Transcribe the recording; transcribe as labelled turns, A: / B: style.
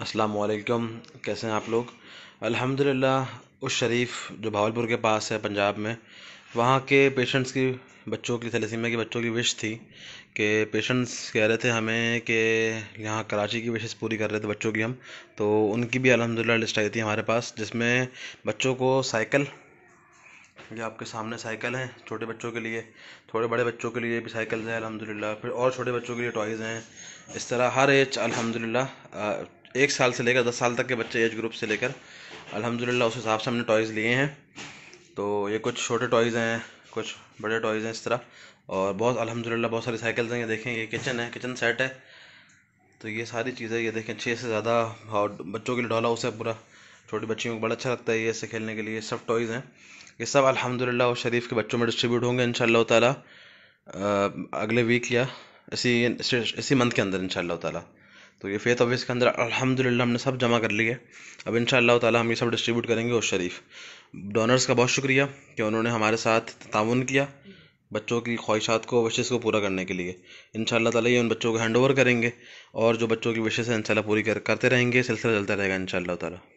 A: अस्सलाम वालेकुम कैसे हैं आप लोग अल्हम्दुलिल्लाह उस शरीफ जो भावलपुर के पास है पंजाब में वहाँ के पेशेंट्स की बच्चों की थैलेसीमिया के बच्चों की विश थी कि पेशेंट्स कह रहे थे हमें कि यहाँ कराची की विशेष पूरी कर रहे थे बच्चों की हम तो उनकी भी अलहमदिल्ला लिस्ट आई थी हमारे पास जिसमें बच्चों को साइकिल ये आपके सामने साइकिल हैं छोटे बच्चों के लिए थोड़े बड़े बच्चों के लिए भी साइकिल्स हैं अलहमदिल्ला फिर और छोटे बच्चों के लिए टॉयज़ हैं इस तरह हर एज अलहमदिल्ला एक साल से लेकर दस साल तक के बच्चे एज ग्रुप से लेकर अलहमदिल्ला उस हिसाब से हमने टॉयज़ लिए हैं तो ये कुछ छोटे टॉयज़ हैं कुछ बड़े टॉयज़ हैं इस तरह और बहुत अलहमदिल्ला बहुत सारी साइकिल्स हैं ये देखें ये किचन है किचन सेट है तो ये सारी चीज़ें ये देखें छः से ज़्यादा और बच्चों के लिए डॉला उसे पूरा छोटी बच्चियों को बड़ा अच्छा लगता है ये इससे खेलने के लिए सब टॉयज़ हैं ये सब अलहमदिल्ला और शरीफ के बच्चों में डिस्ट्रीब्यूट होंगे इन ताला तगले वीक या इसी इसी मंथ के अंदर इन ताला तो ये फेथ ऑफिस तो के अंदर अलहमदिल्ला हमने सब जमा कर लिए अब इन ताला हम ये सब डिस्ट्रीब्यूट करेंगे और शरीफ डोनर्स का बहुत शुक्रिया कि उन्होंने हमारे साथ ताउन किया बच्चों की ख्वाहिशात को विशेष को पूरा करने के लिए इन ताला ये उन बच्चों को हैंड ओवर करेंगे और जो बच्चों की विशेष हैं इन पूरी कर, करते रहेंगे सिलसिला चलता रहेगा इन ताला